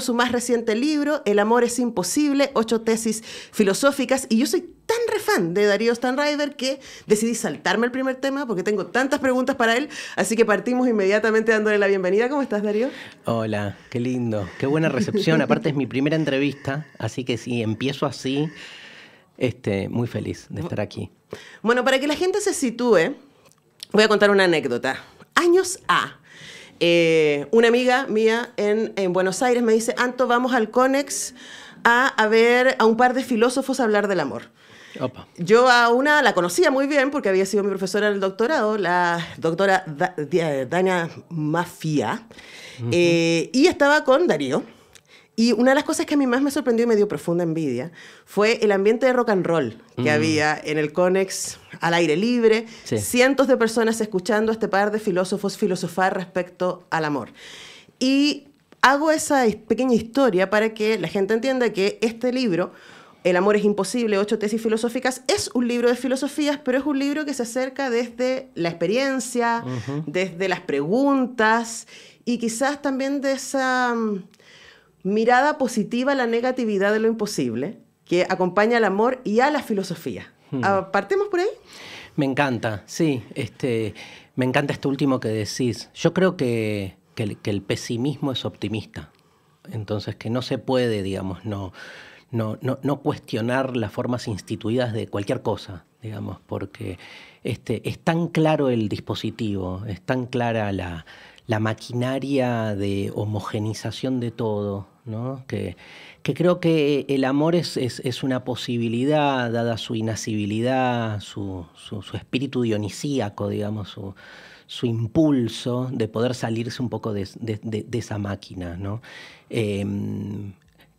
su más reciente libro, El amor es imposible, ocho tesis filosóficas, y yo soy tan refan de Darío Stanriver que decidí saltarme el primer tema porque tengo tantas preguntas para él, así que partimos inmediatamente dándole la bienvenida. ¿Cómo estás, Darío? Hola, qué lindo, qué buena recepción, aparte es mi primera entrevista, así que si empiezo así, este, muy feliz de estar aquí. Bueno, para que la gente se sitúe, voy a contar una anécdota. Años A eh, una amiga mía en, Buenos Aires me dice, Anto, vamos al Conex a, ver a un par de filósofos hablar del amor. Yo a una la conocía muy bien porque había sido mi profesora en el doctorado, la doctora Dania Mafia, eh, y estaba con Darío y una de las cosas que a mí más me sorprendió y me dio profunda envidia fue el ambiente de rock and roll que mm. había en el Conex al aire libre, cientos de personas escuchando a este par de filósofos filosofar respecto al amor. Y hago esa pequeña historia para que la gente entienda que este libro, El amor es imposible, ocho tesis filosóficas, es un libro de filosofías, pero es un libro que se acerca desde la experiencia, desde las preguntas y quizás también de esa mm, mirada positiva a la negatividad de lo imposible, que acompaña al amor y a la filosofía. Hmm. Ah, ¿Partemos por ahí? Me encanta, sí. Este, me encanta esto último que decís. Yo creo que, el, pesimismo es optimista. Entonces, que no se puede, digamos, no, no, cuestionar las formas instituidas de cualquier cosa, digamos, porque este, es tan claro el dispositivo, es tan clara la, la maquinaria de homogenización de todo, que, creo que el amor es, es, una posibilidad, dada su inasibilidad, su, espíritu dionisíaco, digamos, su, impulso de poder salirse un poco de, esa máquina. ¿no? Em,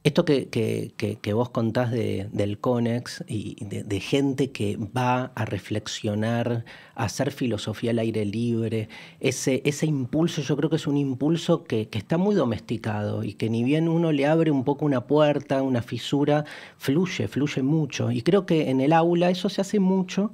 esto que, vos contás del CONEX y de, gente que va a reflexionar, a hacer filosofía al aire libre, ese, ese impulso yo creo que es un impulso que, está muy domesticado y que ni bien uno le abre un poco una puerta, una fisura, fluye, fluye mucho. Y creo que en el aula eso se hace mucho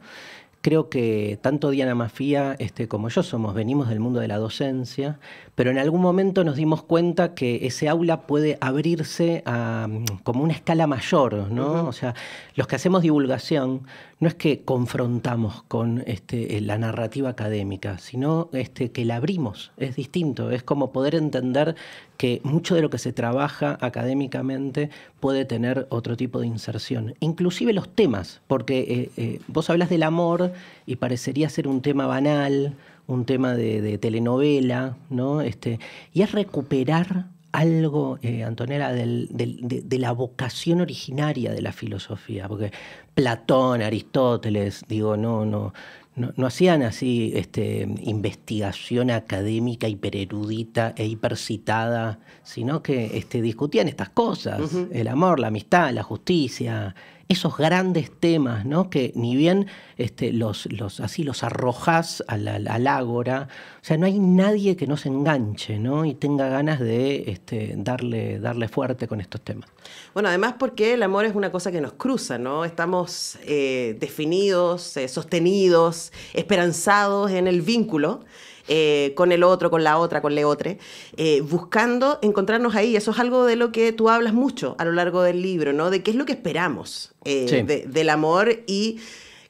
Creo que tanto Diana Mafía este, como yo somos, venimos del mundo de la docencia, pero en algún momento nos dimos cuenta que ese aula puede abrirse mm, como una escala mayor, ¿no? O sea, los que hacemos divulgación no es que confrontamos con este, eh, la narrativa académica, sino este, que la abrimos, es distinto, es como poder entender que mucho de lo que se trabaja académicamente puede tener otro tipo de inserción. Inclusive los temas, porque eh, eh, vos hablas del amor y parecería ser un tema banal, un tema de, telenovela, ¿no? Este, y es recuperar algo, eh, Antonella, de, la vocación originaria de la filosofía, porque Platón, Aristóteles, digo, no, no, no, hacían así este, investigación académica hipererudita e hipercitada, sino que este, discutían estas cosas, el amor, la amistad, la justicia, esos grandes temas, ¿no? que ni bien este, los, los, así los arrojas al, ágora, o sea, no hay nadie que no se enganche ¿no? y tenga ganas de este, darle, darle fuerte con estos temas. Bueno, además porque el amor es una cosa que nos cruza, ¿no? Estamos eh, definidos, eh, sostenidos, esperanzados en el vínculo. Eh, con el otro, con la otra, con le otra, eh, buscando encontrarnos ahí. Eso es algo de lo que tú hablas mucho a lo largo del libro, ¿no? De qué es lo que esperamos eh, del amor y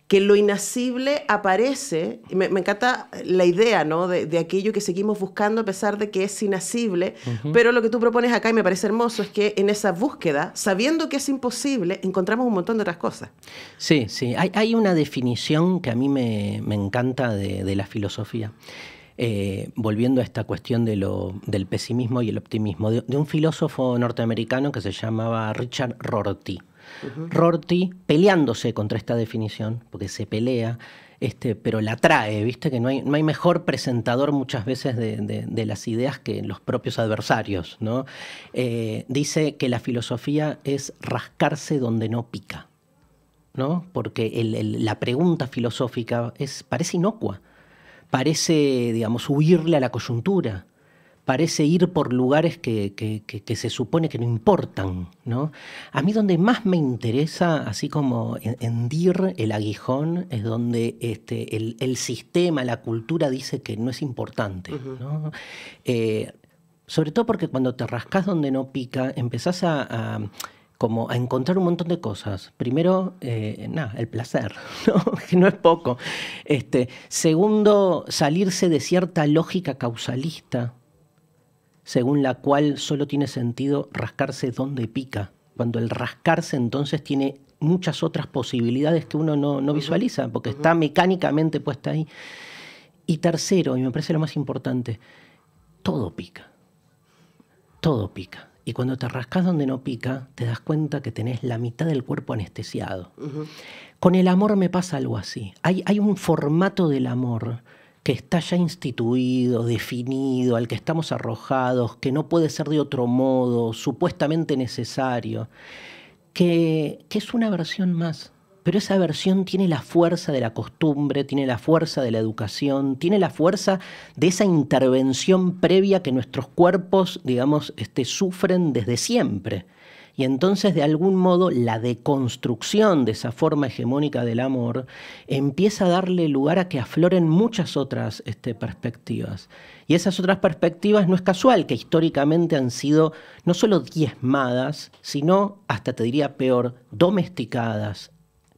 que lo inacible aparece, me, encanta la idea ¿no? De, aquello que seguimos buscando a pesar de que es inacible, pero lo que tú propones acá y me parece hermoso es que en esa búsqueda, sabiendo que es imposible, encontramos un montón de otras cosas. Sí, sí, hay, una definición que a mí me, encanta de la filosofía, eh, volviendo a esta cuestión del pesimismo y el optimismo, de, un filósofo norteamericano que se llamaba Richard Rorty. Rorty peleándose contra esta definición, porque se pelea, este, pero la trae, ¿viste? Que no hay, mejor presentador muchas veces de, las ideas que los propios adversarios, eh, dice que la filosofía es rascarse donde no pica, ¿no? Porque la pregunta filosófica es, parece inocua parece, digamos, huirle a la coyuntura, parece ir por lugares que, se supone que no importan. ¿no? A mí donde más me interesa, así como hendir el aguijón, es donde este, el, sistema, la cultura dice que no es importante. Eh, sobre todo porque cuando te rascas donde no pica, empezás a como a encontrar un montón de cosas. Primero, eh, el placer, ¿no? que no es poco. Este, segundo, salirse de cierta lógica causalista, según la cual solo tiene sentido rascarse donde pica, cuando el rascarse entonces tiene muchas otras posibilidades que uno no, visualiza, porque está mecánicamente puesta ahí. Y tercero, y me parece lo más importante, todo pica. Todo pica y cuando te rascas donde no pica, te das cuenta que tenés la mitad del cuerpo anestesiado. Con el amor me pasa algo así. Hay, un formato del amor que está ya instituido, definido, al que estamos arrojados, que no puede ser de otro modo, supuestamente necesario, que es una versión más pero esa versión tiene la fuerza de la costumbre, tiene la fuerza de la educación, tiene la fuerza de esa intervención previa que nuestros cuerpos, digamos, este, sufren desde siempre. Y entonces, de algún modo, la deconstrucción de esa forma hegemónica del amor empieza a darle lugar a que afloren muchas otras este, perspectivas. Y esas otras perspectivas no es casual que históricamente han sido no solo diezmadas, sino, hasta te diría peor, domesticadas,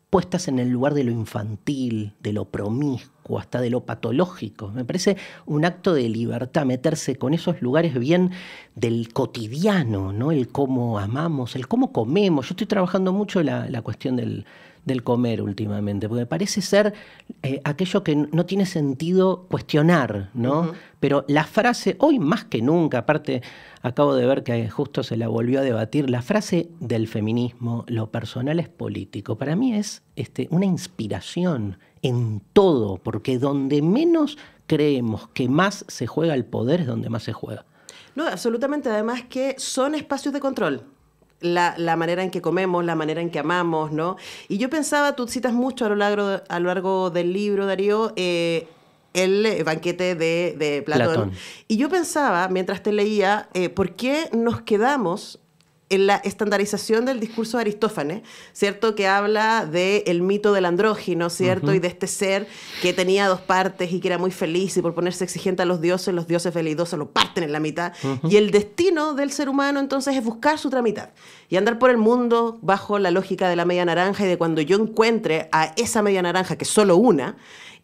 puestas en el lugar de lo infantil, de lo promiscuo, hasta de lo patológico. Me parece un acto de libertad meterse con esos lugares bien del cotidiano, ¿no? El cómo amamos, el cómo comemos. Yo estoy trabajando mucho la, la cuestión del, del comer últimamente, porque parece ser eh, aquello que no tiene sentido cuestionar, ¿no? Pero la frase, hoy más que nunca, aparte acabo de ver que justo se la volvió a debatir, la frase del feminismo, lo personal es político, para mí es este, una inspiración en todo, porque donde menos creemos que más se juega el poder es donde más se juega. No, absolutamente. Además que son espacios de control la, manera en que comemos, la manera en que amamos, ¿no? Y yo pensaba, tú citas mucho a lo largo, a lo largo del libro, Darío, eh, el eh, banquete de, de Platón. Y yo pensaba, mientras te leía, eh, ¿por qué nos quedamos en la estandarización del discurso de Aristófanes, ¿cierto? Que habla del el mito del andrógino, ¿cierto? Y de este ser que tenía dos partes y que era muy feliz y por ponerse exigente a los dioses, los dioses velidosos lo parten en la mitad. Y el destino del ser humano entonces es buscar su otra mitad y andar por el mundo bajo la lógica de la media naranja y de cuando yo encuentre a esa media naranja, que es solo una,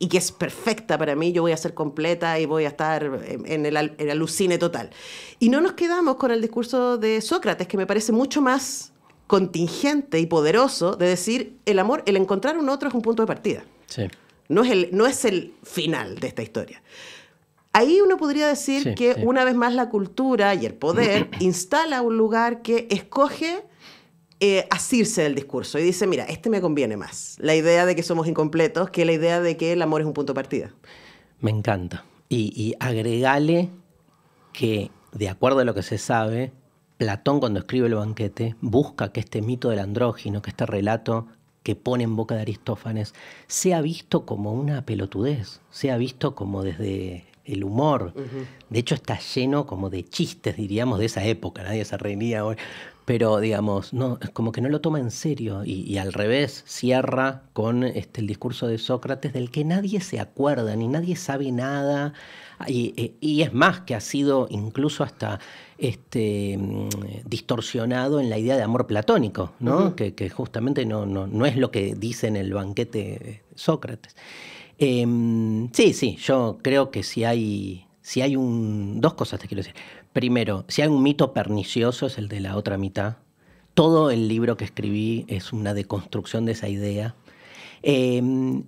y que es perfecta para mí, yo voy a ser completa y voy a estar en el, alucine total. Y no nos quedamos con el discurso de Sócrates, que me parece mucho más contingente y poderoso de decir, el amor, el encontrar un otro es un punto de partida. No es el, no es el final de esta historia. Ahí uno podría decir que una vez más la cultura y el poder instala un lugar que escoge eh, asirse del discurso y dice, mira, este me conviene más. La idea de que somos incompletos que la idea de que el amor es un punto de partida. Me encanta. Y, agregale que, de acuerdo a lo que se sabe, Platón cuando escribe el banquete busca que este mito del andrógino, que este relato que pone en boca de Aristófanes, sea visto como una pelotudez, sea visto como desde el humor. De hecho, está lleno como de chistes, diríamos, de esa época. Nadie se reía hoy pero digamos, no, como que no lo toma en serio y, al revés cierra con este, el discurso de Sócrates del que nadie se acuerda ni nadie sabe nada y, eh, es más que ha sido incluso hasta este, mm, distorsionado en la idea de amor platónico, ¿no? que, justamente no, es lo que dice en el banquete Sócrates. Em, sí, sí, yo creo que si hay, si hay un, dos cosas te quiero decir primero, si hay un mito pernicioso es el de la otra mitad. Todo el libro que escribí es una deconstrucción de esa idea. Em,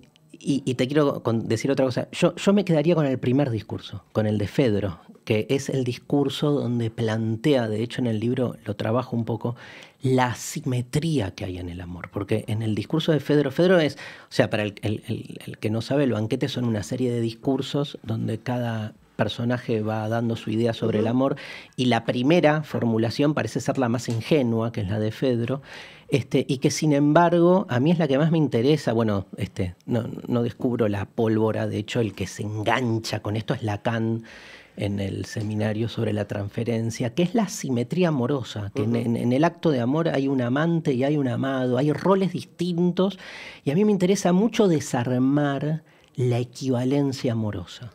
y, te quiero decir otra cosa. Yo, me quedaría con el primer discurso, con el de Fedro, que es el discurso donde plantea, de hecho en el libro lo trabajo un poco, la simetría que hay en el amor. Porque en el discurso de Fedro, Fedro es, o sea, para el, el que no sabe, el banquete son una serie de discursos donde cada personaje va dando su idea sobre el amor y la primera formulación parece ser la más ingenua, que es la de Fedro, este, y que sin embargo a mí es la que más me interesa. Bueno, este, no, descubro la pólvora, de hecho el que se engancha con esto es Lacan en el seminario sobre la transferencia, que es la simetría amorosa, que en, el acto de amor hay un amante y hay un amado, hay roles distintos, y a mí me interesa mucho desarmar la equivalencia amorosa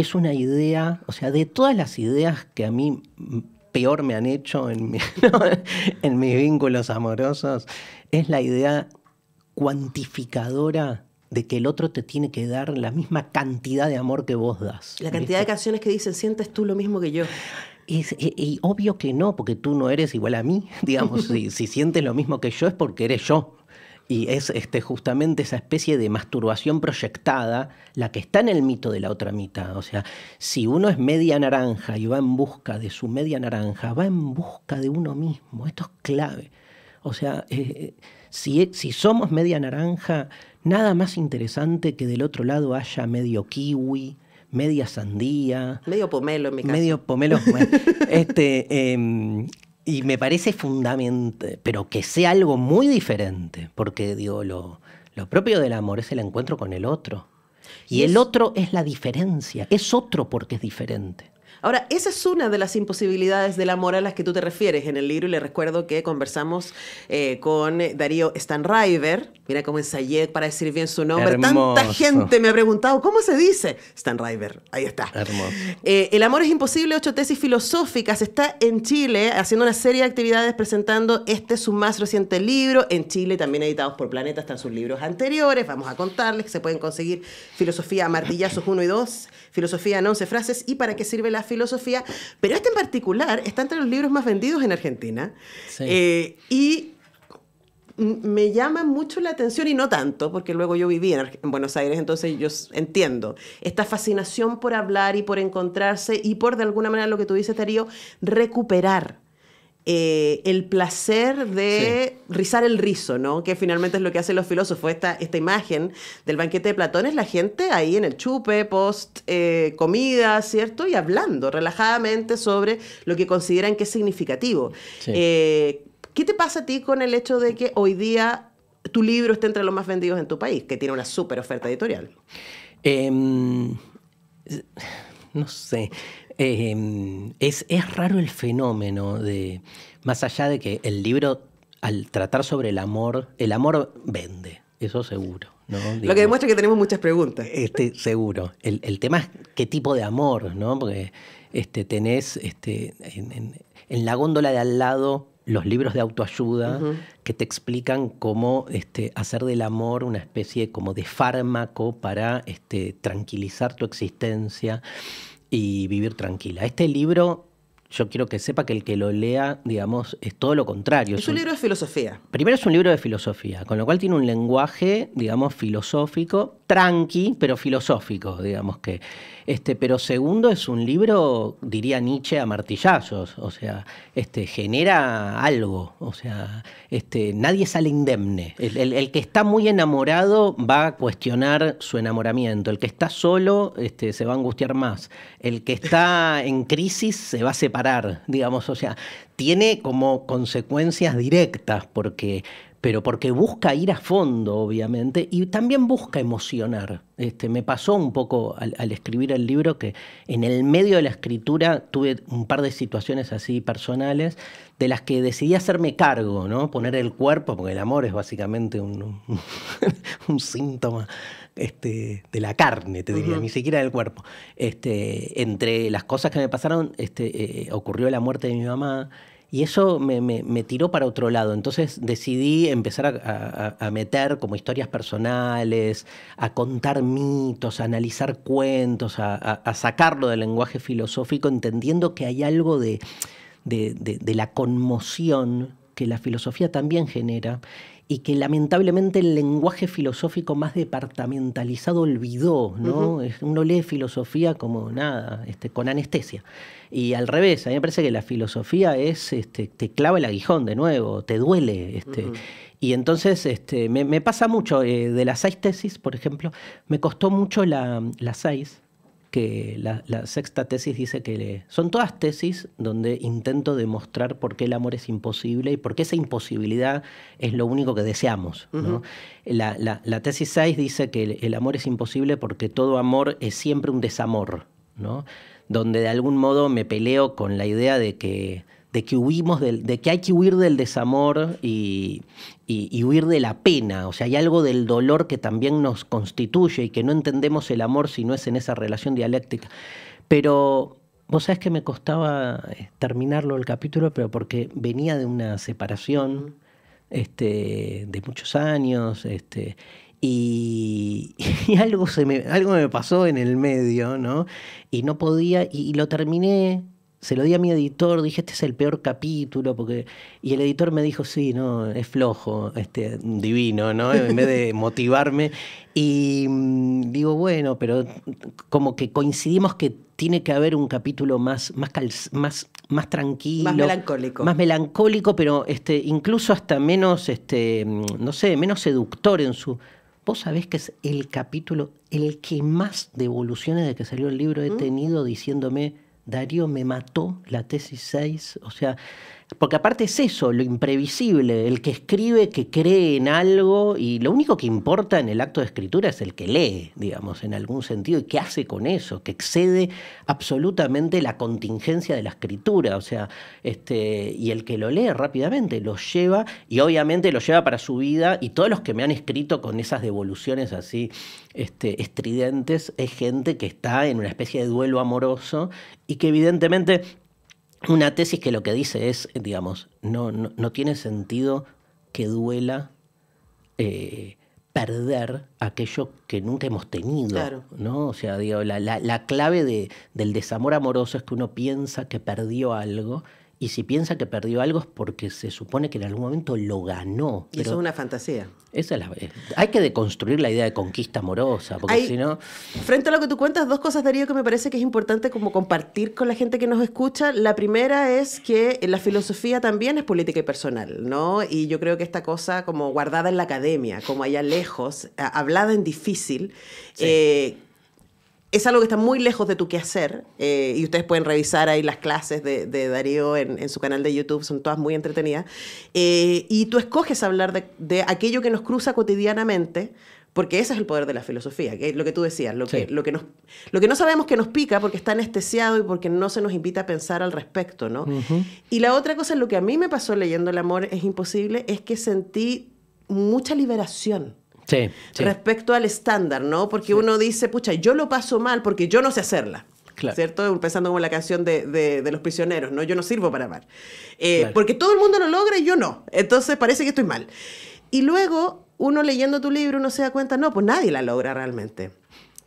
es una idea, o sea, de todas las ideas que a mí peor me han hecho en, en mis vínculos amorosos, es la idea cuantificadora de que el otro te tiene que dar la misma cantidad de amor que vos das. La cantidad de canciones que dicen, sientes tú lo mismo que yo. Y, obvio que no, porque tú no eres igual a mí, digamos, si sientes lo mismo que yo es porque eres yo. Y es este, justamente esa especie de masturbación proyectada la que está en el mito de la otra mitad. O sea, si uno es media naranja y va en busca de su media naranja, va en busca de uno mismo. Esto es clave. O sea, eh, eh, si, si somos media naranja, nada más interesante que del otro lado haya medio kiwi, media sandía. Medio pomelo, mi caso. Medio pomelo. este, em, y me parece fundamental, pero que sea algo muy diferente, porque digo, lo, lo propio del amor es el encuentro con el otro. Y, el otro es la diferencia, es otro porque es diferente. Ahora, esa es una de las imposibilidades del amor a las que tú te refieres en el libro y le recuerdo que conversamos eh, con Darío Stanriver, mira cómo ensayé para decir bien su nombre, tanta gente me ha preguntado, ¿cómo se dice? Stanriver, ahí está. Eh, el amor es imposible, ocho tesis filosóficas, está en Chile haciendo una serie de actividades presentando este su más reciente libro, en Chile también editados por Planeta están sus libros anteriores, vamos a contarles que se pueden conseguir Filosofía a Martillazos 1 y 2, Filosofía en 11 frases y para qué sirve la filosofía. Pero este en particular está entre los libros más vendidos en Argentina. Eh, y me llama mucho la atención y no tanto, porque luego yo viví en, Buenos Aires, entonces yo entiendo esta fascinación por hablar y por encontrarse y por, de alguna manera, lo que tú dices, Tarío, recuperar eh, el placer de rizar el rizo, Que finalmente es lo que hacen los filósofos. Esta, esta imagen del banquete de Platón es la gente ahí en el chupe, post eh, comida, ¿cierto? Y hablando relajadamente sobre lo que consideran que es significativo. Eh, ¿Qué te pasa a ti con el hecho de que hoy día tu libro esté entre los más vendidos en tu país, que tiene una súper oferta editorial? Em, no sé. Em, es, es raro el fenómeno de, más allá de que el libro, al tratar sobre el amor, el amor vende, eso seguro. Lo que demuestra que tenemos muchas preguntas. Este, seguro. El, tema es qué tipo de amor, ¿no? Porque este, tenés este, en, la góndola de al lado los libros de autoayuda que te explican cómo este, hacer del amor una especie como de fármaco para este, tranquilizar tu existencia y vivir tranquila. Este libro yo quiero que sepa que el que lo lea, digamos, es todo lo contrario. Es, un, libro de filosofía. Primero es un libro de filosofía, con lo cual tiene un lenguaje, digamos, filosófico, tranqui, pero filosófico, digamos que. Este, pero segundo es un libro, diría Nietzsche, a martillazos. O sea, este, genera algo. O sea, este, nadie sale indemne. El, el que está muy enamorado va a cuestionar su enamoramiento. El que está solo este, se va a angustiar más. El que está en crisis se va a separar digamos, o sea, tiene como consecuencias directas, porque pero porque busca ir a fondo, obviamente, y también busca emocionar. Este, me pasó un poco al, escribir el libro que en el medio de la escritura tuve un par de situaciones así personales de las que decidí hacerme cargo, ¿no? Poner el cuerpo, porque el amor es básicamente un, síntoma este, de la carne, te diría, ni siquiera del cuerpo. Este, entre las cosas que me pasaron, eh, ocurrió la muerte de mi mamá, y eso me, tiró para otro lado. Entonces decidí empezar a, meter como historias personales, a contar mitos, a analizar cuentos, a, sacarlo del lenguaje filosófico, entendiendo que hay algo de la conmoción que la filosofía también genera y que lamentablemente el lenguaje filosófico más departamentalizado olvidó, ¿no? Uno lee filosofía como nada, este, con anestesia. Y al revés, a mí me parece que la filosofía es, este, te clava el aguijón de nuevo, te duele. Este. Y entonces este, me, pasa mucho, eh, de las seis tesis, por ejemplo, me costó mucho la, la seis, que la, sexta tesis dice que son todas tesis donde intento demostrar por qué el amor es imposible y por qué esa imposibilidad es lo único que deseamos. la, tesis 6 dice que el, el, amor es imposible porque todo amor es siempre un desamor, ¿no? donde de algún modo me peleo con la idea de que de que huimos de que hay que huir del desamor y, huir de la pena. O sea, hay algo del dolor que también nos constituye y que no entendemos el amor si no es en esa relación dialéctica. Pero vos sabés que me costaba eh, terminarlo el capítulo, pero porque venía de una separación este, de muchos años, este, y, algo, se me, algo me pasó en el medio, ¿no? Y no podía, y lo terminé se lo di a mi editor, dije, este es el peor capítulo, porque... Y el editor me dijo, sí, no, es flojo, este, divino, ¿no? En vez de motivarme. Y mm, digo, bueno, pero como que coincidimos que tiene que haber un capítulo más, más, más, tranquilo. Más melancólico. Más melancólico, pero este, incluso hasta menos, este, mm, no sé, menos seductor en su... Vos sabés que es el capítulo, el que más devoluciones de que salió el libro he ¿Mm? tenido diciéndome Darío me mató la tesis 6, o sea, porque aparte es eso, lo imprevisible, el que escribe, que cree en algo y lo único que importa en el acto de escritura es el que lee, digamos, en algún sentido, y qué hace con eso, que excede absolutamente la contingencia de la escritura, o sea, este, y el que lo lee rápidamente lo lleva y obviamente lo lleva para su vida y todos los que me han escrito con esas devoluciones así este, estridentes es gente que está en una especie de duelo amoroso y que evidentemente una tesis que lo que dice es, digamos, no, tiene sentido que duela eh, perder aquello que nunca hemos tenido. ¿no? O sea, la, clave del desamor amoroso es que uno piensa que perdió algo y si piensa que perdió algo es porque se supone que en algún momento lo ganó. Y eso es una fantasía. Esa la, eh, hay que deconstruir la idea de conquista amorosa, porque si no... Frente a lo que tú cuentas, dos cosas, Darío, que me parece que es importante como compartir con la gente que nos escucha. La primera es que la filosofía también es política y personal, ¿no? Y yo creo que esta cosa como guardada en la academia, como allá lejos, hablada en difícil, eh, es algo que está muy lejos de tu quehacer eh, y ustedes pueden revisar ahí las clases de, Darío en, su canal de YouTube, son todas muy entretenidas. Eh, y tú escoges hablar de, aquello que nos cruza cotidianamente, porque ese es el poder de la filosofía, que es lo que tú decías, lo, que, lo, que lo que no sabemos que nos pica porque está anestesiado y porque no se nos invita a pensar al respecto, ¿no? Y la otra cosa, lo que a mí me pasó leyendo El amor es imposible, es que sentí mucha liberación Respecto al estándar, ¿no? Porque uno dice, pucha, yo lo paso mal porque yo no sé hacerla. Claro. ¿Cierto? empezando como la canción de, los prisioneros, ¿no? Yo no sirvo para amar. Eh, porque todo el mundo lo logra y yo no. Entonces parece que estoy mal. Y luego, uno leyendo tu libro, uno se da cuenta, no, pues nadie la logra realmente.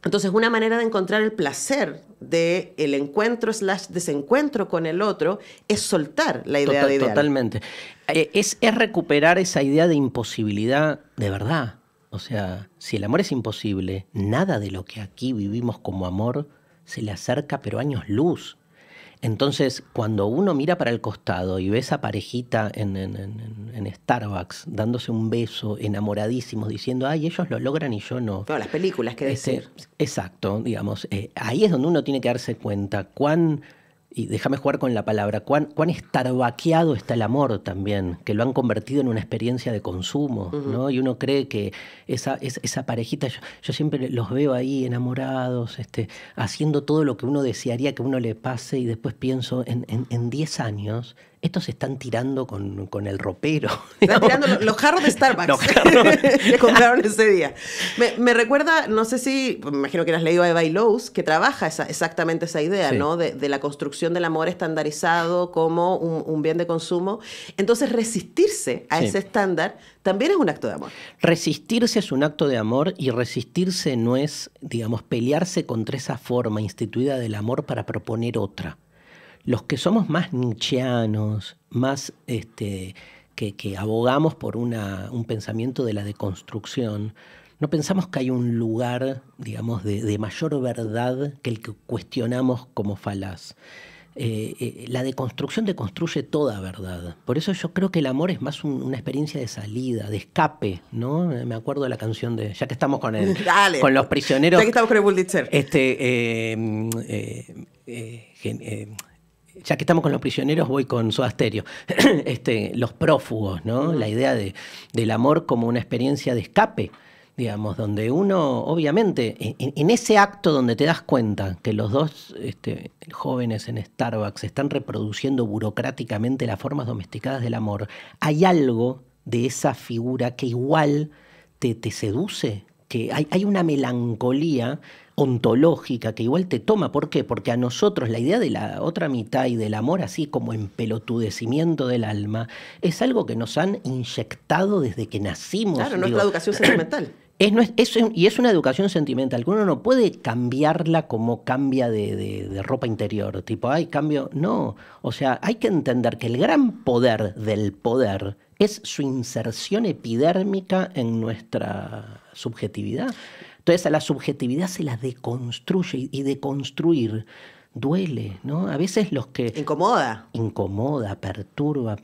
Entonces, una manera de encontrar el placer del el encuentro slash desencuentro con el otro es soltar la idea de ideal. Totalmente. Eh, es, es recuperar esa idea de imposibilidad de verdad. O sea, si el amor es imposible, nada de lo que aquí vivimos como amor se le acerca, pero años luz. Entonces, cuando uno mira para el costado y ve esa parejita en, Starbucks dándose un beso, enamoradísimos, diciendo, ay, ellos lo logran y yo no. No, las películas, que este, decir? exacto, digamos. Eh, ahí es donde uno tiene que darse cuenta cuán y déjame jugar con la palabra, cuán, cuán estarbaqueado está el amor también, que lo han convertido en una experiencia de consumo, ¿no? Y uno cree que esa, esa parejita, yo, siempre los veo ahí enamorados, este, haciendo todo lo que uno desearía que uno le pase y después pienso en 10 años estos están tirando con, el ropero. Están tirando los, jarros de Starbucks. que compraron ese día. Me, recuerda, no sé si, me imagino que has leído a Eva Lowe's, que trabaja exactamente esa idea, ¿no? De, la construcción del amor estandarizado como un, bien de consumo. Entonces, resistirse a ese estándar también es un acto de amor. Resistirse es un acto de amor y resistirse no es, digamos, pelearse contra esa forma instituida del amor para proponer otra los que somos más nichianos, más este, que, abogamos por un pensamiento de la deconstrucción, no pensamos que hay un lugar, digamos, de, mayor verdad que el que cuestionamos como falaz. Eh, eh, la deconstrucción deconstruye toda verdad. Por eso yo creo que el amor es más una experiencia de salida, de escape, ¿no? Me acuerdo de la canción de. Ya que estamos con con los prisioneros. Ya que estamos con el bullditzer. Este. Eh, mm, ya que estamos con los prisioneros, voy con su asterio. este, los prófugos, ¿no? La idea de, del amor como una experiencia de escape, digamos, donde uno, obviamente, en, ese acto donde te das cuenta que los dos este, jóvenes en Starbucks están reproduciendo burocráticamente las formas domesticadas del amor, hay algo de esa figura que igual te, te seduce, que hay, una melancolía ontológica que igual te toma. ¿Por qué? Porque a nosotros la idea de la otra mitad y del amor así como en pelotudecimiento del alma es algo que nos han inyectado desde que nacimos. Claro, no es la educación sentimental. Es, y es una educación sentimental, uno no puede cambiarla como cambia de, ropa interior, tipo, ay, cambio, no. O sea, hay que entender que el gran poder del poder es su inserción epidérmica en nuestra subjetividad. Entonces a la subjetividad se la deconstruye y deconstruir duele, ¿no? A veces los que... Incomoda. Incomoda, perturba.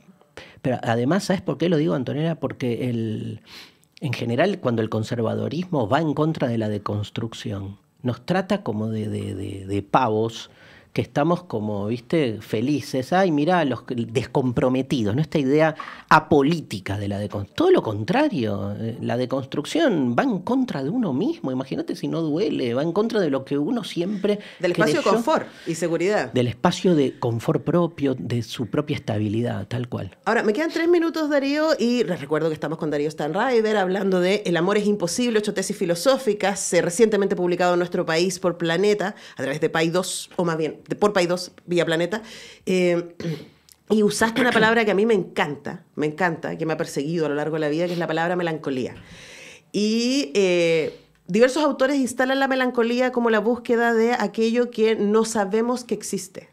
Pero además, ¿sabes por qué lo digo, Antonella? Porque el, en general cuando el conservadorismo va en contra de la deconstrucción, nos trata como de, de pavos que estamos como, viste, felices. Ay, mira los descomprometidos, ¿no? Esta idea apolítica de la deconstrucción. Todo lo contrario, eh, la deconstrucción va en contra de uno mismo. Imagínate si no duele, va en contra de lo que uno siempre. Del espacio de confort y seguridad. Del espacio de confort propio, de su propia estabilidad, tal cual. Ahora, me quedan tres minutos, Darío, y les recuerdo que estamos con Darío Stanraiver hablando de El amor es imposible, ocho tesis filosóficas, recientemente publicado en nuestro país por Planeta, a través de PAI 2, o más bien de por Dos, Villa Planeta. Eh, y usaste una palabra que a mí me encanta, me encanta, que me ha perseguido a lo largo de la vida, que es la palabra melancolía. Y eh, diversos autores instalan la melancolía como la búsqueda de aquello que no sabemos que existe.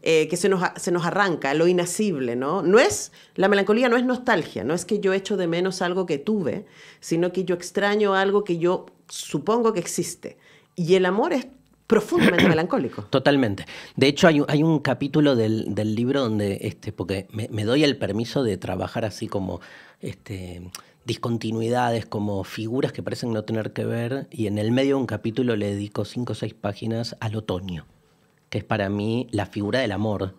Eh, que se nos, se nos, arranca, lo inacible, ¿no? No es, la melancolía no es nostalgia, no es que yo echo de menos algo que tuve, sino que yo extraño algo que yo supongo que existe. Y el amor es profundamente melancólico. Totalmente. De hecho, hay, un capítulo del, libro donde, este, porque me, doy el permiso de trabajar así como este, discontinuidades, como figuras que parecen no tener que ver, y en el medio de un capítulo le dedico cinco o seis páginas al otoño que es para mí la figura del amor,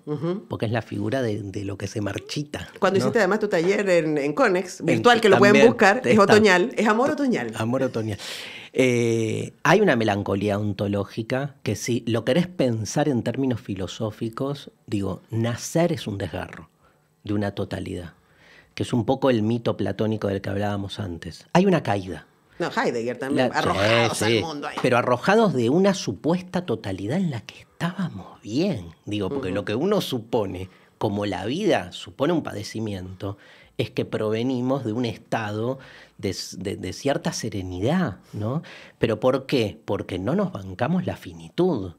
porque es la figura de, lo que se marchita. Cuando hiciste además tu taller en, en Conex, virtual, que lo pueden buscar, es otoñal, es amor otoñal. Amor otoñal. Eh, hay una melancolía ontológica que si lo querés pensar en términos filosóficos, digo, nacer es un desgarro de una totalidad, que es un poco el mito platónico del que hablábamos antes. Hay una caída. No, Heidegger también, arrojados al mundo. Pero arrojados de una supuesta totalidad en la que estábamos bien. Digo, porque lo que uno supone como la vida supone un padecimiento, es que provenimos de un estado de, cierta serenidad, ¿no? ¿Pero por qué? Porque no nos bancamos la finitud.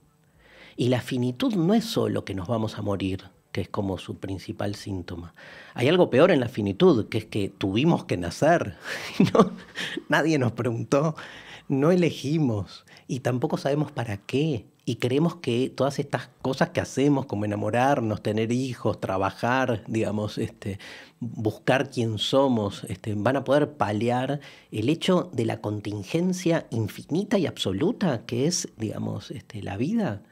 Y la finitud no es solo que nos vamos a morir, que es como su principal síntoma. Hay algo peor en la finitud, que es que tuvimos que nacer. Nadie nos preguntó, no elegimos y tampoco sabemos para qué y creemos que todas estas cosas que hacemos, como enamorarnos, tener hijos, trabajar, digamos, este, buscar quién somos, este, van a poder paliar el hecho de la contingencia infinita y absoluta que es, digamos, este, la vida.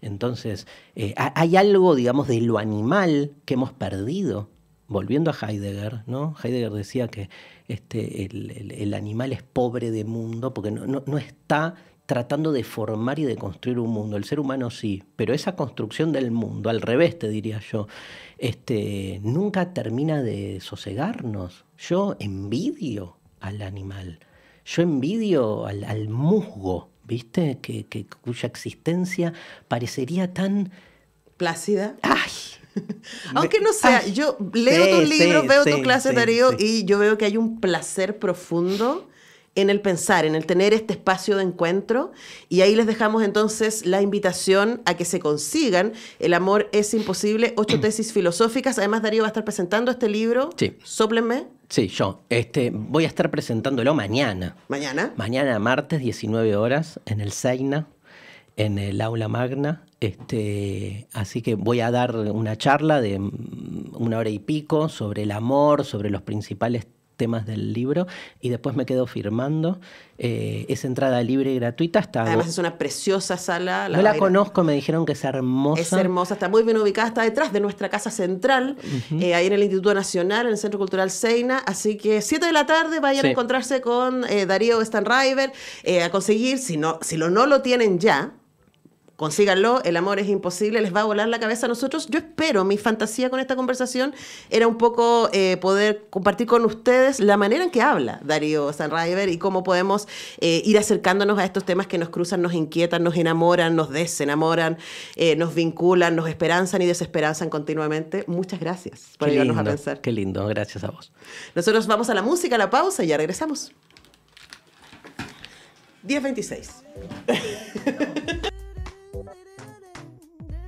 Entonces, eh, hay algo, digamos, de lo animal que hemos perdido. Volviendo a Heidegger, ¿no? Heidegger decía que este, el, animal es pobre de mundo porque no está tratando de formar y de construir un mundo. El ser humano sí, pero esa construcción del mundo, al revés te diría yo, este, nunca termina de sosegarnos. Yo envidio al animal, yo envidio al, musgo, ¿viste? Que, cuya existencia parecería tan... Plácida. ¡Ay! Aunque no sea, yo leo tu libro, veo tu clase, Darío, y yo veo que hay un placer profundo en el pensar, en el tener este espacio de encuentro. Y ahí les dejamos entonces la invitación a que se consigan El amor es imposible, ocho tesis filosóficas. Además, Darío va a estar presentando este libro. Sí. Sóplenme. Sí, yo. Este, voy a estar presentándolo mañana. ¿Mañana? Mañana, martes, 19 horas, en el Seina, en el aula magna. Este, así que voy a dar una charla de mm, una hora y pico sobre el amor, sobre los principales temas del libro y después me quedo firmando. Eh, es entrada libre y gratuita. está Además es una preciosa sala. La no la conozco, me dijeron que es hermosa. Es hermosa, está muy bien ubicada, está detrás de nuestra casa central, eh, ahí en el Instituto Nacional, en el Centro Cultural Seina. Así que 7 de la tarde vayan a encontrarse con eh, Darío Stanriver eh, a conseguir, si, no, si lo, no lo tienen ya, consíganlo, el amor es imposible, les va a volar la cabeza a nosotros. Yo espero, mi fantasía con esta conversación era un poco eh, poder compartir con ustedes la manera en que habla Darío Sanriver y cómo podemos eh, ir acercándonos a estos temas que nos cruzan, nos inquietan, nos enamoran, nos desenamoran, eh, nos vinculan, nos esperanzan y desesperanzan continuamente. Muchas gracias por ayudarnos a pensar. Qué lindo, gracias a vos. Nosotros vamos a la música, a la pausa y ya regresamos. 10.26.